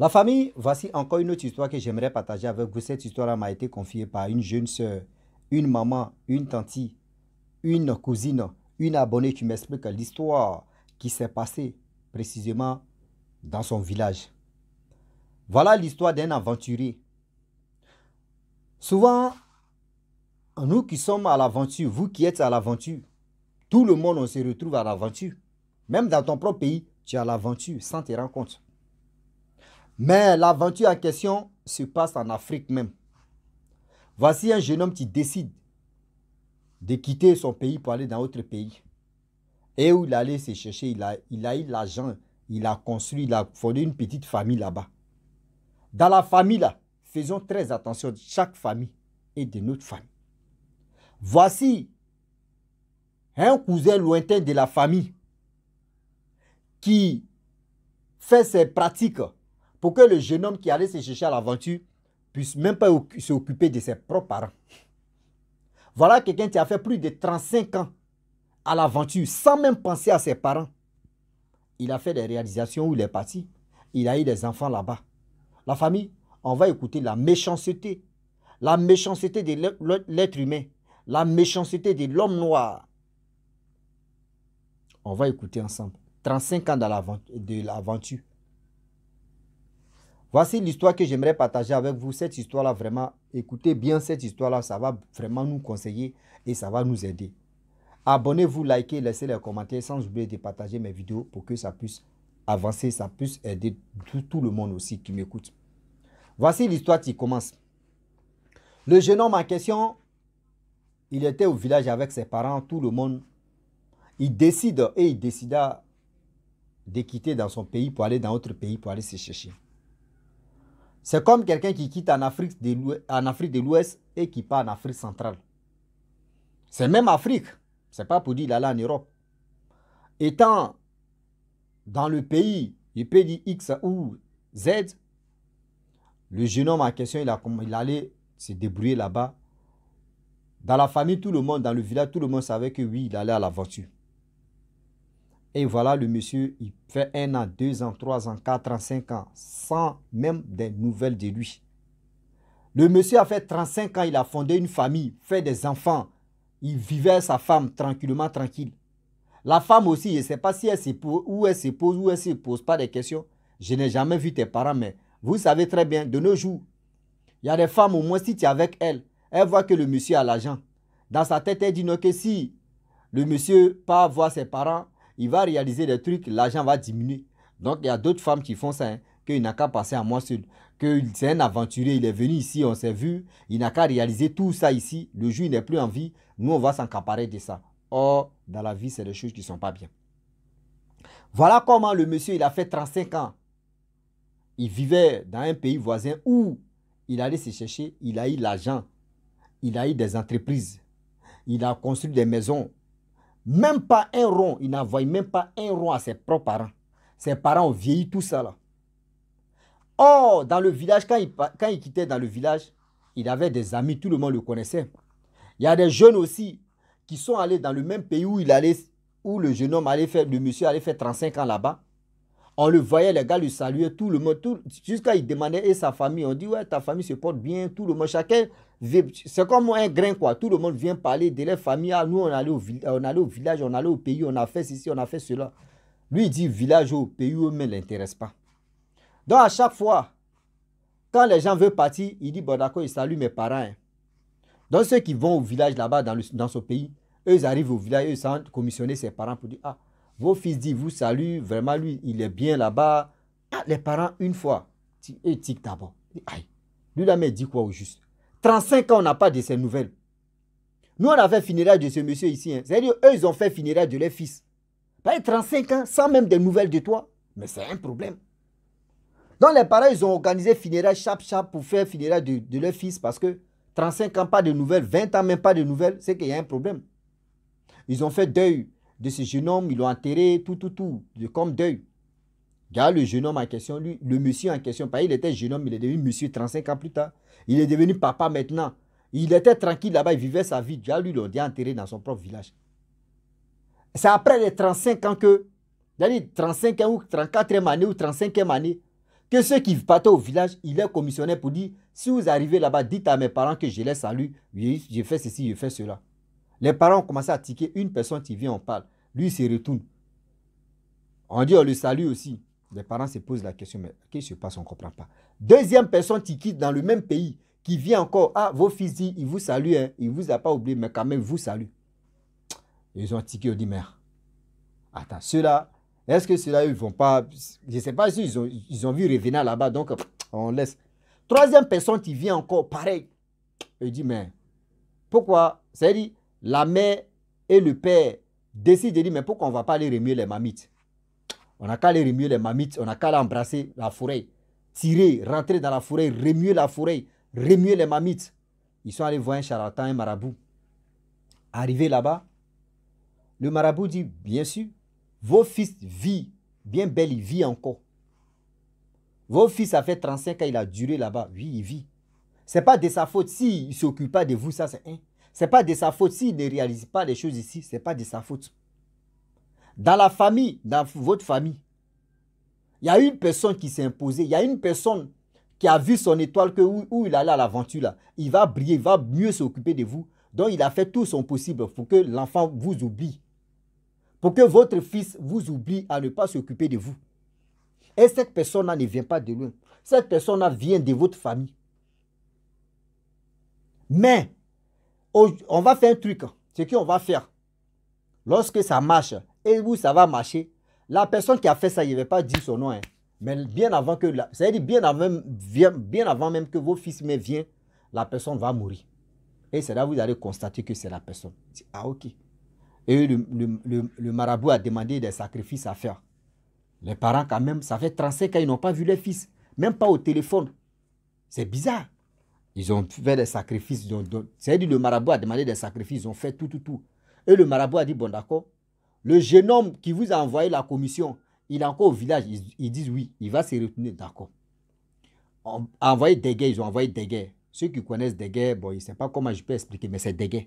La famille, voici encore une autre histoire que j'aimerais partager avec vous. Cette histoire m'a été confiée par une jeune sœur, une maman, une tante, une cousine, une abonnée qui m'explique l'histoire qui s'est passée précisément dans son village. Voilà l'histoire d'un aventurier. Souvent, nous qui sommes à l'aventure, vous qui êtes à l'aventure, tout le monde, on se retrouve à l'aventure. Même dans ton propre pays, tu es à l'aventure sans te rendre compte. Mais l'aventure en question se passe en Afrique même. Voici un jeune homme qui décide de quitter son pays pour aller dans autre pays. Et où il allait se chercher, il a, eu l'argent, il a construit, il a fondé une petite famille là-bas. Dans la famille là, faisons très attention de chaque famille et de notre famille. Voici un cousin lointain de la famille qui fait ses pratiques pour que le jeune homme qui allait se chercher à l'aventure puisse même pas s'occuper de ses propres parents. Voilà quelqu'un qui a fait plus de 35 ans à l'aventure sans même penser à ses parents. Il a fait des réalisations où il est parti. Il a eu des enfants là-bas. La famille, on va écouter la méchanceté. La méchanceté de l'être humain. La méchanceté de l'homme noir. On va écouter ensemble. 35 ans de l'aventure. Voici l'histoire que j'aimerais partager avec vous. Cette histoire-là, vraiment, écoutez bien cette histoire-là, ça va vraiment nous conseiller et ça va nous aider. Abonnez-vous, likez, laissez les commentaires sans oublier de partager mes vidéos pour que ça puisse avancer, ça puisse aider tout, le monde aussi qui m'écoute. Voici l'histoire qui commence. Le jeune homme en question, il était au village avec ses parents, tout le monde. Il décide et il décida de quitter dans son pays pour aller dans autre pays pour aller se chercher. C'est comme quelqu'un qui quitte en Afrique de l'Ouest et qui part en Afrique centrale. C'est même Afrique. ce n'est pas pour dire qu'il allé en Europe. Étant dans le pays, il peut dire X ou Z, le jeune homme en question, il, il allait se débrouiller là-bas. Dans la famille, tout le monde, dans le village, tout le monde savait que oui, il allait à l'aventure. Et voilà, le monsieur, il fait un an, deux ans, trois ans, quatre ans, cinq ans, sans même des nouvelles de lui. Le monsieur a fait 35 ans, il a fondé une famille, fait des enfants. Il vivait sa femme tranquillement, tranquille. La femme aussi, je ne sais pas si elle se pose, où elle se pose, où elle se pose pas des questions. Je n'ai jamais vu tes parents, mais vous savez très bien, de nos jours, il y a des femmes, au moins si tu es avec elles, elles voient que le monsieur a l'argent. Dans sa tête, elle dit non, que si le monsieur part voir ses parents, il va réaliser des trucs, l'argent va diminuer. Donc, il y a d'autres femmes qui font ça, hein, qu'il n'a qu'à passer à moi seul. Que c'est un aventurier, il est venu ici, on s'est vu, il n'a qu'à réaliser tout ça ici. Le jour, il n'est plus en vie. Nous, on va s'encaparer de ça. Or, dans la vie, c'est des choses qui ne sont pas bien. Voilà comment le monsieur, il a fait 35 ans. Il vivait dans un pays voisin où il allait se chercher, il a eu l'argent, il a eu des entreprises, il a construit des maisons, même pas un rond. Il n'envoie même pas un rond à ses propres parents. Ses parents ont vieilli tout ça là. Or, dans le village, quand il, quand il quittait dans le village, il avait des amis, tout le monde le connaissait. Il y a des jeunes aussi qui sont allés dans le même pays où il allait, où le jeune homme allait faire, le monsieur allait faire 35 ans là-bas. On le voyait, les gars le saluaient, tout le monde, tout, jusqu'à il demandait, et sa famille, on dit, ouais, ta famille se porte bien, tout le monde, chacun, c'est comme un grain, quoi. Tout le monde vient parler de leur famille. Ah, nous, on allait, au, on allait au village, on allait au pays, on a fait ceci, on a fait cela. Lui, il dit village au pays, eux ne l'intéresse pas. Donc, à chaque fois, quand les gens veulent partir, il dit, bon, d'accord, il salue mes parents. Hein. Donc, ceux qui vont au village là-bas, dans, dans ce pays, eux, arrivent au village, eux, ils sont commissionnés ses parents pour dire, ah, vos fils disent, vous salue vraiment lui, il est bien là-bas. Ah, les parents, une fois, ils tic d'abord. Aïe, lui là, mais dit quoi au juste 35 ans, on n'a pas de ces nouvelles. Nous, on a fait funérailles de ce monsieur ici. Hein. C'est-à-dire, eux, ils ont fait funérailles de leurs fils. Pas 35 ans, sans même des nouvelles de toi. Mais c'est un problème. Donc, les parents, ils ont organisé funérailles chap-chap pour faire funérailles de, de leurs fils parce que 35 ans, pas de nouvelles, 20 ans, même pas de nouvelles, c'est qu'il y a un problème. Ils ont fait deuil de ce jeune homme, ils l'ont enterré, tout, tout, tout, comme deuil. gars le jeune homme en question, lui, le monsieur en question, il était jeune homme, il est devenu monsieur 35 ans plus tard. Il est devenu papa maintenant. Il était tranquille là-bas, il vivait sa vie. Déjà, lui, il l'a enterré dans son propre village. C'est après les 35 ans que, 35 ans ou 34e année ou 35e année, que ceux qui partaient au village, il est commissionné pour dire si vous arrivez là-bas, dites à mes parents que je les salue, j'ai fait ceci, je fais cela. Les parents ont commencé à tiquer. Une personne qui vient, on parle. Lui, il se retourne. On dit, on oh, le salue aussi. Les parents se posent la question, mais qu'est-ce qui se passe On ne comprend pas. Deuxième personne qui quitte dans le même pays, qui vient encore. Ah, vos fils, ils vous saluent. Hein. Ils ne vous a pas oublié, mais quand même, vous saluent. Ils ont tiqué, on dit, mère. Attends, ceux-là, est-ce que ceux-là, ils ne vont pas. Je ne sais pas si ont, ils ont vu revenir là-bas, donc on laisse. Troisième personne qui vient encore, pareil. Elle dit, mais pourquoi C'est-à-dire, la mère et le père décident de dire, mais pourquoi on ne va pas aller remuer les mamites, On n'a qu'à aller remuer les mamites, on n'a qu'à embrasser la forêt, tirer, rentrer dans la forêt, remuer la forêt, remuer les mamites. Ils sont allés voir un charlatan, un marabout. Arrivé là-bas, le marabout dit, bien sûr, vos fils vivent, bien belle, ils vivent encore. Vos fils, a fait 35 ans, il a duré là-bas. Oui, il vit. Ce n'est pas de sa faute. S'il si ne s'occupe pas de vous, ça, c'est un. Ce n'est pas de sa faute. S'il ne réalise pas les choses ici, ce n'est pas de sa faute. Dans la famille, dans votre famille, il y a une personne qui s'est imposée. Il y a une personne qui a vu son étoile que où, où il allait à l'aventure. Il va briller, il va mieux s'occuper de vous. Donc, il a fait tout son possible pour que l'enfant vous oublie. Pour que votre fils vous oublie à ne pas s'occuper de vous. Et cette personne-là ne vient pas de loin. Cette personne-là vient de votre famille. Mais on va faire un truc. Ce qu'on va faire, lorsque ça marche, et où ça va marcher, la personne qui a fait ça, il ne va pas dire son nom. Hein. Mais bien avant que, ça dire bien avant, avant même que vos fils me viennent, la personne va mourir. Et c'est là que vous allez constater que c'est la personne. Ah ok. Et le, marabout a demandé des sacrifices à faire. Les parents quand même, ça fait 35 ans, ils n'ont pas vu leurs fils. Même pas au téléphone. C'est bizarre. Ils ont fait des sacrifices. C'est-à-dire le marabout a demandé des sacrifices. Ils ont fait tout, tout, tout. Et le marabout a dit, bon d'accord, le jeune homme qui vous a envoyé la commission, il est encore au village. Ils, disent oui, il va se retenir, d'accord. envoyé des guerres, ils ont envoyé des guerres. Ceux qui connaissent des guerres, bon, ils ne savent pas comment je peux expliquer, mais c'est des guerres.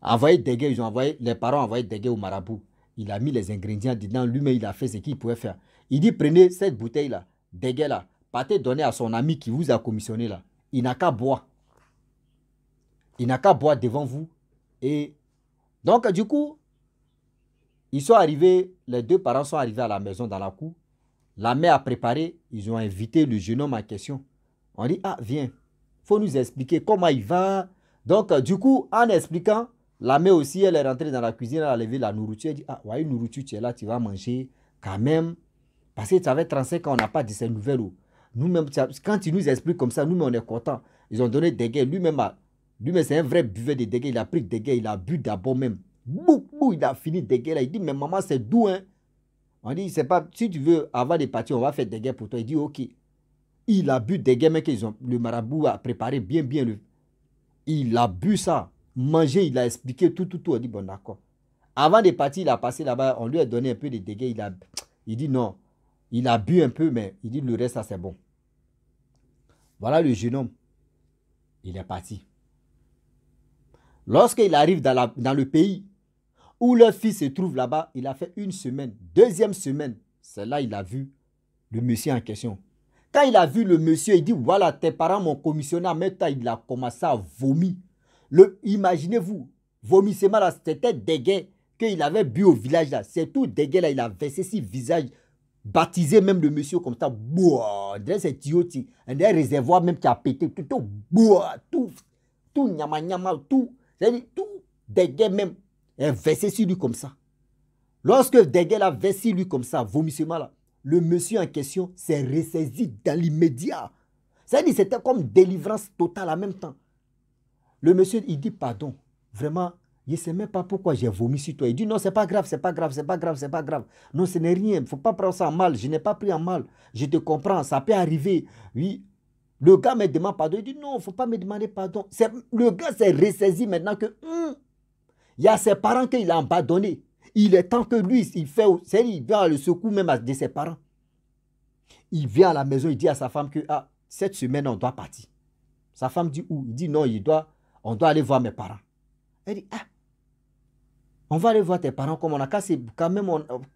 Envoyé des ils ont envoyé, les parents ont envoyé des guerres au marabout. Il a mis les ingrédients dedans, lui-même, il a fait ce qu'il pouvait faire. Il dit, prenez cette bouteille-là, des guerres-là, partez donner à son ami qui vous a commissionné là il n'a qu'à boire. Il n'a qu'à boire devant vous. Et donc, du coup, ils sont arrivés, les deux parents sont arrivés à la maison dans la cour. La mère a préparé, ils ont invité le jeune homme en question. On dit, ah, viens, faut nous expliquer comment il va. Donc, du coup, en expliquant, la mère aussi, elle est rentrée dans la cuisine, elle a levé la nourriture. Elle dit, ah, ouais, nourriture, tu es là, tu vas manger quand même. Parce que tu avais 35 ans, on n'a pas dit ces nouvelles. Nous-mêmes, quand il nous explique comme ça, nous-mêmes, on est content. Ils ont donné des gains. Lui-même, lui-même c'est un vrai buveur de dégâts. Il a pris des gains. Il a bu d'abord même. bou, il a fini des gains. Il dit, mais maman, c'est doux. Hein? On dit, c'est pas, si tu veux, avant de partir, on va faire des gains pour toi. Il dit, ok. Il a bu des gains, mais ont, le marabout a préparé bien, bien. Le, il a bu ça. Manger, il a expliqué tout, tout, tout. On dit, bon, d'accord. Avant de partir, il a passé là-bas. On lui a donné un peu de dégâts. Il, a, il dit, non. Il a bu un peu, mais il dit, le reste, ça, c'est bon. Voilà le jeune homme. Il est parti. Lorsqu'il arrive dans, le pays où le fils se trouve là-bas, il a fait une semaine, deuxième semaine. C'est là il a vu le monsieur en question. Quand il a vu le monsieur, il dit Voilà, tes parents m'ont commissionné Mais Il a commencé à vomir. Imaginez-vous, vomissement là, c'était des qu'il avait bu au village là. C'est tout des là. Il avait versé visage. visages baptiser même le monsieur comme ça, boah, dans ces tuyaux, réservoir même qui a pété, tout, tout, tout, tout, nyama, tout, c'est-à-dire tout, Degue même, est versé sur lui comme ça. Lorsque Degue l'a versé sur lui comme ça, vomissement là, le monsieur en question s'est ressaisi dans l'immédiat. C'est-à-dire c'était comme délivrance totale en même temps. Le monsieur, il dit pardon. Vraiment, il ne sais même pas pourquoi j'ai vomi sur toi. Il dit non, c'est pas grave, c'est pas grave, c'est pas grave, c'est pas grave. Non, ce n'est rien. Il ne faut pas prendre ça en mal. Je n'ai pas pris en mal. Je te comprends. Ça peut arriver. Oui. Le gars me demande pardon. Il dit non, il ne faut pas me demander pardon. Le gars s'est ressaisi maintenant que hmm. il y a ses parents qu'il a abandonnés. Il est temps que lui, il fait, il vient le secours même de ses parents. Il vient à la maison, il dit à sa femme que ah, cette semaine, on doit partir. Sa femme dit où Il dit non, il doit, on doit aller voir mes parents. Elle dit ah, on va aller voir tes parents comme on a qu'à quand même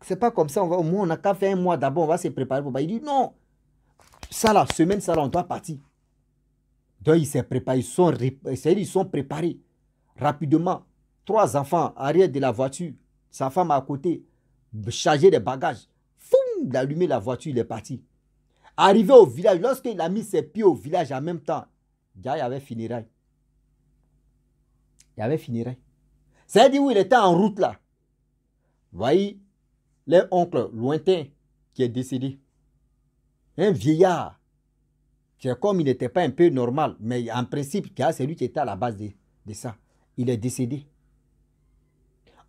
c'est pas comme ça on au moins on a qu'à faire un mois d'abord on va se préparer pour il dit non ça là semaine ça là on doit partir donc ils se préparent ils sont ils sont préparés rapidement trois enfants arrière de la voiture sa femme à côté chargé des bagages foum d'allumer la voiture il est parti arrivé au village lorsqu'il a mis ses pieds au village en même temps il y avait funérailles il y avait funérailles cest à où il était en route là. Vous Voyez, l'oncle lointain qui est décédé. Un vieillard. C'est comme il n'était pas un peu normal, mais en principe, c'est lui qui était à la base de, ça. Il est décédé.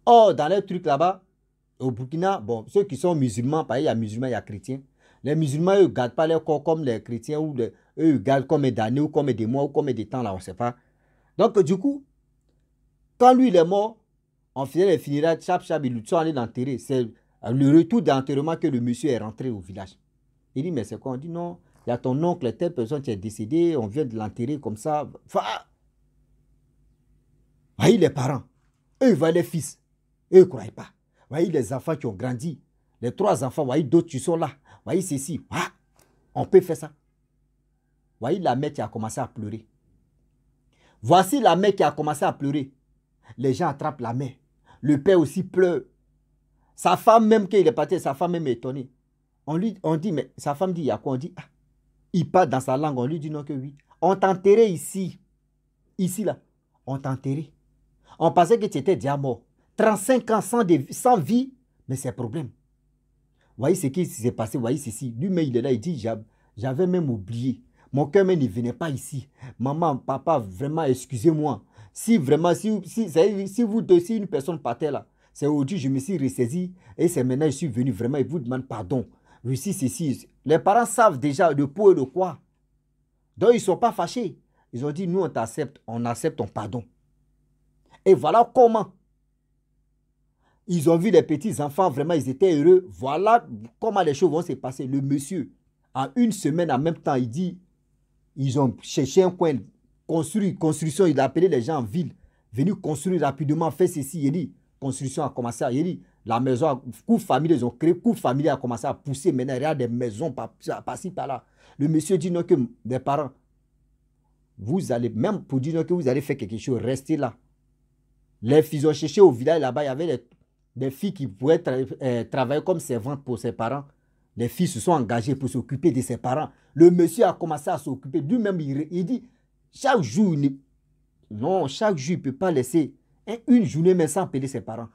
Or, dans les trucs là-bas, au Burkina, bon, ceux qui sont musulmans, il y a musulmans, il y a chrétiens. Les musulmans, eux, ne gardent pas leur corps comme les chrétiens, ou eux, ils gardent comme des années, ou comme des mois, ou comme des temps, là, on ne sait pas. Donc, du coup, quand lui, il est mort, on faisait les funérailles, chap, chap, il sont allés l'enterrer. C'est euh, le retour d'enterrement que le monsieur est rentré au village. Il dit, mais c'est quoi On dit, non, il y a ton oncle, telle personne qui est décédée, on vient de l'enterrer comme ça. Ah! Voyez les parents, eux, voient les fils, eux, ne croient pas. Voyez les enfants qui ont grandi, les trois enfants, voyez d'autres qui sont là, voyez ceci. Ah! on peut faire ça. Voyez la mère qui a commencé à pleurer. Voici la mère qui a commencé à pleurer les gens attrapent la main. Le père aussi pleure. Sa femme même, quand il est parti, sa femme même est étonnée. On lui on dit, mais sa femme dit, il y a quoi On dit, ah, il parle dans sa langue. On lui dit non que oui. On t'enterrait ici. Ici, là. On t'enterrait. On pensait que tu étais déjà mort. 35 ans sans, sans vie, mais c'est un problème. Voyez ce qui s'est passé, voyez ceci. lui mais il est là, il dit, j'avais même oublié. Mon cœur ne venait pas ici. Maman, papa, vraiment, excusez-moi. Si vraiment, si, si, vous deux, si une personne partait là, c'est aujourd'hui, je me suis ressaisi et c'est maintenant, je suis venu vraiment et vous demande pardon. Oui, si, Les parents savent déjà de pour et de quoi. Donc, ils ne sont pas fâchés. Ils ont dit, nous, on t'accepte, on accepte ton pardon. Et voilà comment. Ils ont vu les petits-enfants, vraiment, ils étaient heureux. Voilà comment les choses vont se passer. Le monsieur, en une semaine, en même temps, il dit, ils ont cherché un coin, construit, construction. Il a appelé les gens en ville, venus construire rapidement, faire ceci. Il dit, construction a commencé. Il dit, la maison, coup ils ont créé, cours familial a commencé à pousser. Maintenant, il y a des maisons par-ci, par, là Le monsieur dit non que des parents, vous allez, même pour dire non que vous allez faire quelque chose, restez là. Les filles ont cherché au village là-bas, il y avait des, filles qui pouvaient euh, travailler comme servantes pour ses parents. Les filles se sont engagées pour s'occuper de ses parents. Le monsieur a commencé à s'occuper. Lui-même, il, dit, chaque jour, non, chaque jour, il ne peut pas laisser une journée, mais sans appeler ses parents.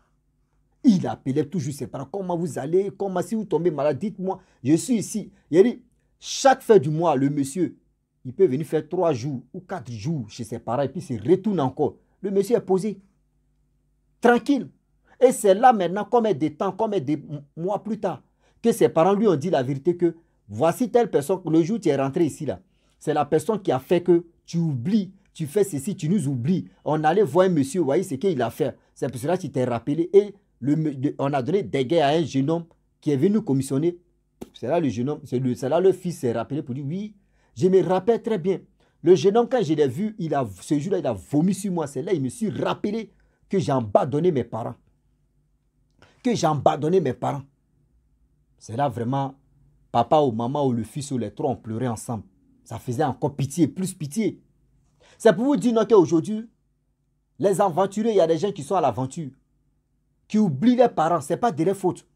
Il appelait toujours ses parents. Comment vous allez Comment si vous tombez malade Dites-moi, je suis ici. Il dit, chaque fin du mois, le monsieur, il peut venir faire trois jours ou quatre jours chez ses parents et puis se retourne encore. Le monsieur est posé, tranquille. Et c'est là maintenant, comme des temps, comme des mois plus tard, que ses parents lui ont dit la vérité que voici telle personne, le jour où tu es rentré ici, là, c'est la personne qui a fait que tu oublies, tu fais ceci, tu nous oublies. On allait voir un monsieur, voyez ce qu'il a fait. C'est pour cela qu'il t'est rappelé et le, on a donné des gains à un jeune homme qui est venu nous commissionner. C'est là le jeune homme, c'est là le fils s'est rappelé pour dire oui, je me rappelle très bien. Le jeune homme, quand je l'ai vu, il a, ce jour-là, il a vomi sur moi. C'est là, il me suis rappelé que j'ai abandonné mes parents. Que j'ai abandonné mes parents. C'est là vraiment papa ou maman ou le fils ou les trois ont pleuré ensemble. Ça faisait encore pitié, plus pitié. C'est pour vous dire qu'aujourd'hui, les aventuriers, il y a des gens qui sont à l'aventure, qui oublient les parents. Ce n'est pas de leur faute.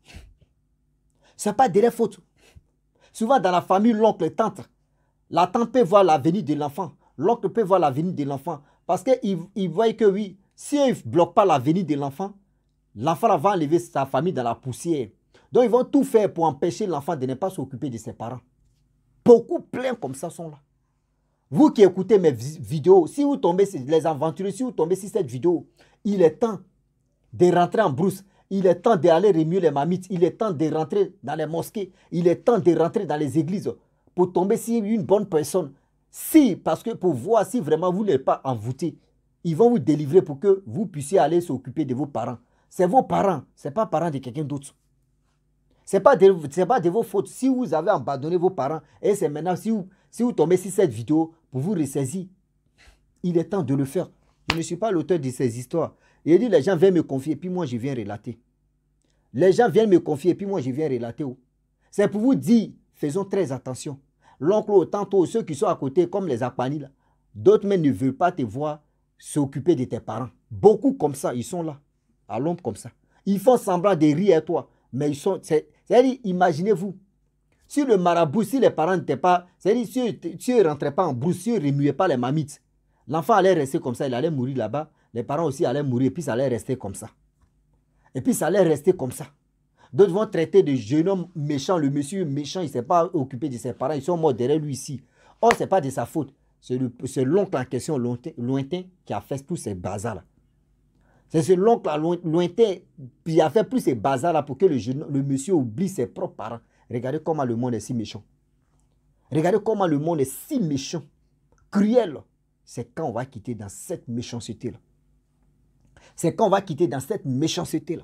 Ce n'est pas de leur faute. Souvent, dans la famille, l'oncle et tante, la tante peut voir l'avenir de l'enfant. L'oncle peut voir l'avenir de l'enfant. Parce qu'il il voit que oui, si ils ne bloque pas l'avenir de l'enfant, l'enfant va enlever sa famille dans la poussière. Donc ils vont tout faire pour empêcher l'enfant de ne pas s'occuper de ses parents. Beaucoup plein comme ça sont là. Vous qui écoutez mes vidéos, si vous tombez sur les aventures, si vous tombez sur cette vidéo, il est temps de rentrer en brousse. Il est temps d'aller remuer les mamites. Il est temps de rentrer dans les mosquées. Il est temps de rentrer dans les églises pour tomber sur une bonne personne. Si, parce que pour voir si vraiment vous n'êtes pas envoûté, ils vont vous délivrer pour que vous puissiez aller s'occuper de vos parents. C'est vos parents, ce n'est pas parents de quelqu'un d'autre. Ce n'est pas, de, pas de vos fautes. Si vous avez abandonné vos parents, et c'est maintenant, si vous, si vous tombez sur cette vidéo pour vous ressaisir, il est temps de le faire. Je ne suis pas l'auteur de ces histoires. Il dit, les gens viennent me confier, puis moi, je viens relater. Les gens viennent me confier, puis moi, je viens relater. Oh. C'est pour vous dire, faisons très attention. L'oncle, oh, tantôt, ceux qui sont à côté, comme les apanis, d'autres mêmes ne veulent pas te voir s'occuper de tes parents. Beaucoup comme ça, ils sont là, à l'ombre comme ça. Ils font semblant de rire à toi, mais ils sont, c'est-à-dire, imaginez-vous, si le marabout, si les parents n'étaient pas, c'est-à-dire, si, tu ne rentraient pas en brousse, si ne remuaient pas les mamites, l'enfant allait rester comme ça, il allait mourir là-bas, les parents aussi allaient mourir, et puis ça allait rester comme ça. Et puis ça allait rester comme ça. D'autres vont traiter de jeunes homme méchant, le monsieur méchant, il ne s'est pas occupé de ses parents, ils sont morts derrière lui ici. Or, ce n'est pas de sa faute. C'est l'oncle en question lointain qui a fait tous ces bazars-là. C'est ce l'oncle lointain Il a fait plus ces bazar-là pour que le, le monsieur oublie ses propres parents. Regardez comment le monde est si méchant. Regardez comment le monde est si méchant, cruel. C'est quand on va quitter dans cette méchanceté-là. C'est quand on va quitter dans cette méchanceté-là.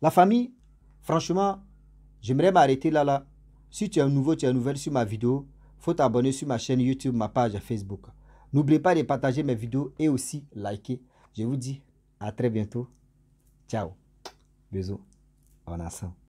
La famille, franchement, j'aimerais m'arrêter là, là. Si tu es nouveau, tu es nouvelle sur ma vidéo, faut t'abonner sur ma chaîne YouTube, ma page Facebook. N'oubliez pas de partager mes vidéos et aussi liker. Je vous dis Até bientôt. Tchau. Beijo. Ó nação.